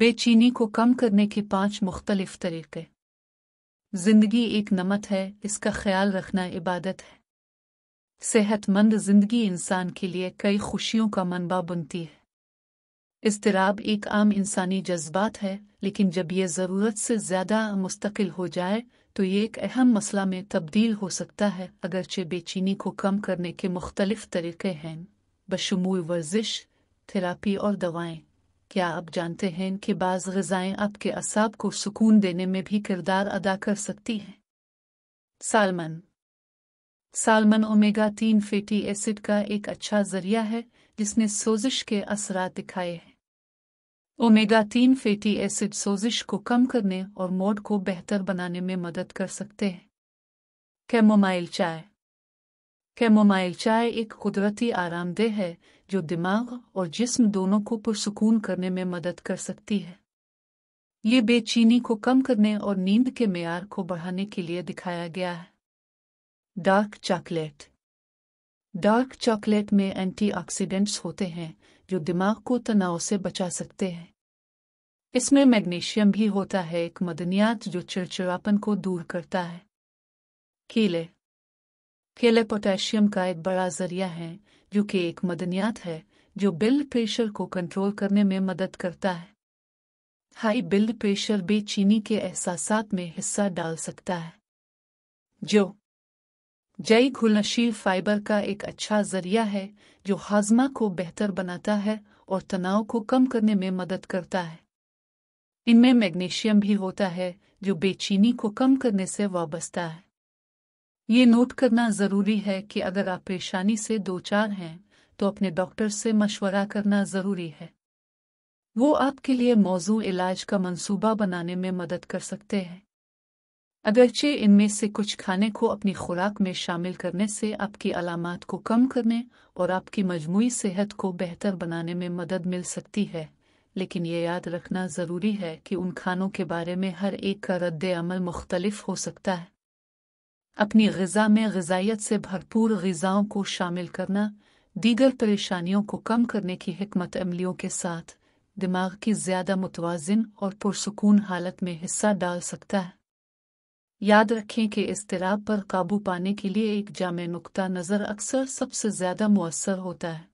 बेचीनी को कम करने के पांच मुख्तलिफ तरीक़े ज़िंदगी एक नमत है इसका ख्याल रखना इबादत है सेहतमंद ज़िंदगी इंसान के लिए कई खुशियों का मनबा बनती है इसतराब एक आम इंसानी जज्बात है लेकिन जब यह ज़रूरत से ज़्यादा मुस्तकिल हो जाए तो ये एक अहम मसला में तब्दील हो सकता है अगरचे बेचीनी को कम करने के मुख्तलिफ तरीक़े हैं बशमूल वर्जिश थेरापी और दवाएँ क्या आप जानते हैं कि बाज़ गजाएं आपके असाब को सुकून देने में भी किरदार अदा कर सकती हैं सालमन सालमन ओमेगा तीन फेटी एसिड का एक अच्छा जरिया है जिसने सोजिश के असरा दिखाए हैं ओमेगा तीन फेटी एसिड सोजिश को कम करने और मोड को बेहतर बनाने में मदद कर सकते हैं कैमोमाइल चाय कैमोमाइल चाय एक कुदरती आरामदेह है जो दिमाग और जिस्म दोनों को पुरसकून करने में मदद कर सकती है ये बेचीनी को कम करने और नींद के मैार को बढ़ाने के लिए दिखाया गया है डार्क चॉकलेट डार्क चॉकलेट में एंटीऑक्सीडेंट्स होते हैं जो दिमाग को तनाव से बचा सकते हैं इसमें मैग्नीशियम भी होता है एक मदनियात जो चिड़चिड़ापन को दूर करता है केले केले पोटेशियम का एक बड़ा जरिया है जो कि एक मदनियात है जो ब्लड प्रेशर को कंट्रोल करने में मदद करता है हाई ब्लड प्रेशर बेचीनी के एहसास में हिस्सा डाल सकता है जो जई घुलनशील फाइबर का एक अच्छा जरिया है जो हाजमा को बेहतर बनाता है और तनाव को कम करने में मदद करता है इनमें मैग्नीशियम भी होता है जो बेचीनी को कम करने से वाबस्ता है ये नोट करना ज़रूरी है कि अगर आप परेशानी से दो चार हैं तो अपने डॉक्टर से मशवरा करना ज़रूरी है वो आपके लिए मौजू इलाज का मंसूबा बनाने में मदद कर सकते हैं अगरचे इनमें से कुछ खाने को अपनी खुराक में शामिल करने से आपकी अलामत को कम करने और आपकी मजमू सेहत को बेहतर बनाने में मदद मिल सकती है लेकिन ये याद रखना ज़रूरी है कि उन खानों के बारे में हर एक का रद्द अमल मुख्तलिफ हो सकता है अपनी गज़ा में गजाइत से भरपूर गज़ाओं को शामिल करना दीगर परेशानियों को कम करने की हमत अमलियों के साथ दिमाग की ज़्यादा मुतवाजन और पुरसकून हालत में हिस्सा डाल सकता है याद रखें कि इसतराब पर काबू पाने के लिए एक जाम नुकता नज़र अक्सर सबसे ज़्यादा मवसर होता है